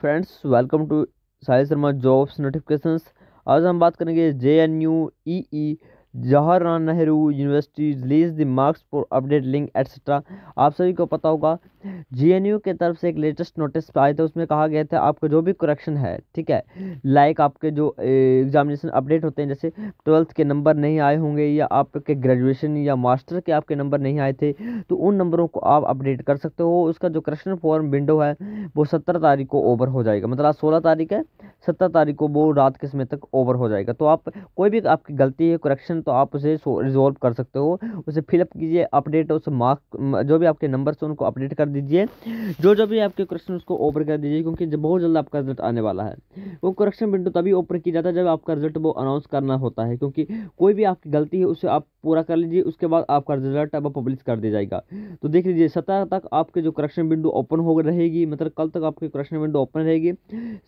friends welcome to Sahil Sharma jobs notifications आज हम बात करेंगे J N U E E Jawaharlal Nehru university release the marks for update link etcetera आप सभी को पता होगा जीएनयू के तरफ से एक लेटेस्ट नोटिस आए थे उसमें कहा गया था आपको जो भी करेक्शन है ठीक है लाइक आपके जो एग्जामिनेशन अपडेट होते हैं जैसे ट्वेल्थ के नंबर नहीं आए होंगे या आपके ग्रेजुएशन या मास्टर के आपके नंबर नहीं आए थे तो उन नंबरों को आप अपडेट कर सकते हो उसका जो करेक्शन फॉर्म विंडो है वो सत्तर तारीख को ओवर हो जाएगा मतलब सोलह तारीख है सत्तर तारीख को वो रात के समय तक ओवर हो जाएगा तो आप कोई भी आपकी गलती है करेक्शन प्रॉब्लम तो आप उसे रिजॉल्व कर सकते हो उसे फिलअप कीजिए अपडेट उस मार्क जो भी आपके नंबर से उनको अपडेट कर दीजिए जो जो भी आपके क्वेश्चन उसको ओपन कर दीजिए क्योंकि बहुत जल्द आपका रिजल्ट आने वाला है वो करेक्शन विंडो तभी ओपन किया जाता है जब आपका रिजल्ट वो अनाउंस करना होता है क्योंकि कोई भी आपकी गलती है उसे आप पूरा कर लीजिए उसके बाद आपका रिजल्ट अब पब्लिश कर दिया जाएगा तो देख लीजिए सत्रह तक आपके जो करेक्शन विंडो ओपन हो रहेगी मतलब कल तक आपकी करेक्शन विंडो ओपन रहेगी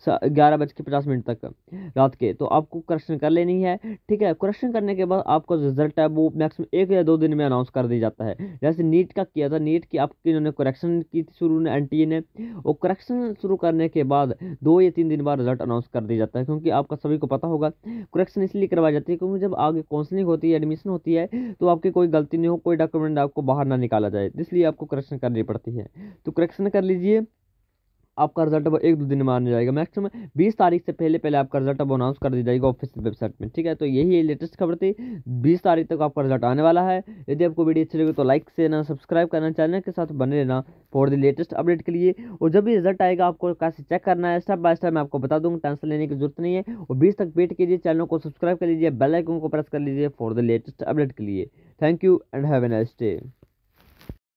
ग्यारह बज के पचास मिनट तक रात के तो आपको करेक्शन कर लेनी है ठीक है करेक्शन करने के बाद आपका जो रिजल्ट है वो मैक्सिमम एक या दो दिन में अनाउंस कर दिया जाता है जैसे नीट का किया था नीट की आपकी इन्होंने करेक्शन की थी शुरू ने एन ने और करेक्शन शुरू करने के बाद दो या तीन दिन बाद रिजल्ट अनाउंस कर दिया जाता है क्योंकि आपका सभी को पता होगा करेक्शन इसलिए करवाई जाती है क्योंकि जब आगे काउंसलिंग होती है एडमिशन होती है है तो आपकी कोई गलती नहीं हो कोई डॉक्यूमेंट आपको बाहर ना निकाला जाए इसलिए आपको करेक्शन करनी पड़ती है तो करेक्शन कर लीजिए आपका रिजल्ट अब एक दो दिन में आने जाएगा मैक्सिमम बीस तारीख से पहले पहले आपका रिजल्ट अब अनाउंस कर दी जाएगी ऑफिस वेबसाइट में ठीक है तो यही लेटेस्ट खबर थी बीस तारीख तक आपका रिजल्ट आने वाला है यदि आपको वीडियो अच्छी लगे तो लाइक से ना सब्सक्राइब करना चैनल के साथ बने रहना फॉर द लेटेस्ट अपडेट के लिए और जब भी रिजल्ट आएगा आपको कैसे चेक करना है स्टेप बाय स्टेप मैं आपको बता दूंगा टेंशन लेने की जरूरत नहीं है और बीस तक वेट कीजिए चैनल को सब्सक्राइब कर लीजिए बेलाइकन को प्रेस कर लीजिए फॉर द लेटेस्ट अपडेट के लिए thank you and have a nice day